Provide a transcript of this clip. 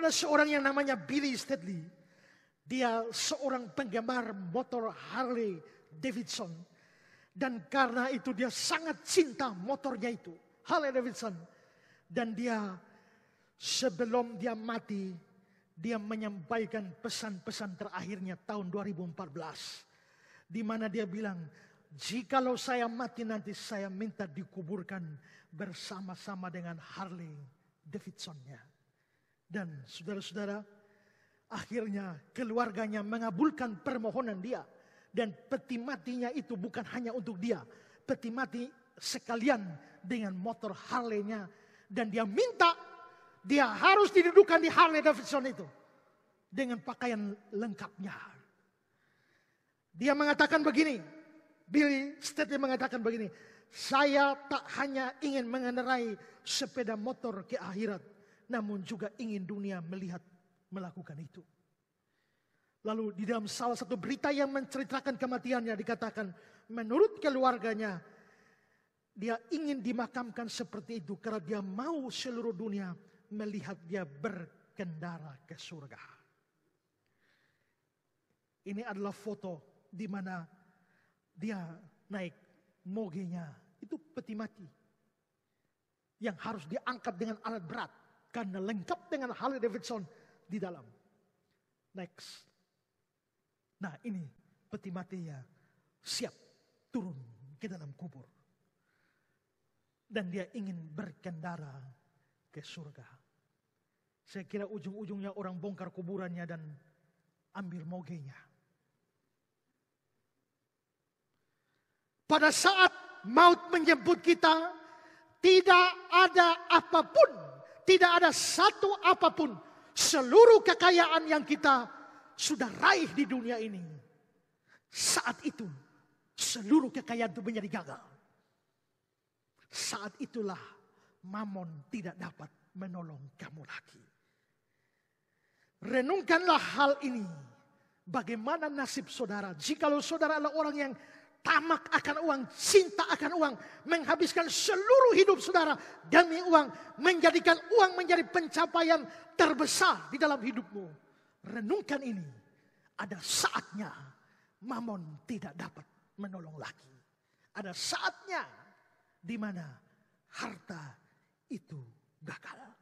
ada seorang yang namanya Billy Steadley. Dia seorang penggemar motor Harley Davidson. Dan karena itu dia sangat cinta motornya itu. Harley Davidson. Dan dia sebelum dia mati. Dia menyampaikan pesan-pesan terakhirnya tahun 2014. Di mana dia bilang, jikalau saya mati nanti saya minta dikuburkan bersama-sama dengan Harley Davidsonnya. Dan saudara-saudara, akhirnya keluarganya mengabulkan permohonan dia. Dan peti matinya itu bukan hanya untuk dia. Peti mati sekalian dengan motor Harley-nya. Dan dia minta dia harus didudukan di Harley Davidson itu. Dengan pakaian lengkapnya. Dia mengatakan begini. Billy Stanley mengatakan begini. Saya tak hanya ingin mengendarai sepeda motor ke akhirat namun juga ingin dunia melihat melakukan itu. Lalu di dalam salah satu berita yang menceritakan kematiannya dikatakan menurut keluarganya dia ingin dimakamkan seperti itu karena dia mau seluruh dunia melihat dia berkendara ke surga. Ini adalah foto di mana dia naik mogenya itu peti mati yang harus diangkat dengan alat berat karena lengkap dengan Harley Davidson di dalam. Next. Nah ini peti matinya siap turun ke dalam kubur. Dan dia ingin berkendara ke surga. Saya kira ujung-ujungnya orang bongkar kuburannya dan ambil mogenya. Pada saat maut menjemput kita, tidak ada apapun tidak ada satu apapun seluruh kekayaan yang kita sudah raih di dunia ini. Saat itu seluruh kekayaan itu menjadi gagal. Saat itulah mamon tidak dapat menolong kamu lagi. Renungkanlah hal ini. Bagaimana nasib saudara? Jikalau saudara adalah orang yang tamak akan uang, cinta akan uang, menghabiskan seluruh hidup saudara demi uang, menjadikan uang menjadi pencapaian terbesar di dalam hidupmu. Renungkan ini, ada saatnya mamon tidak dapat menolong lagi. Ada saatnya di mana harta itu gagal.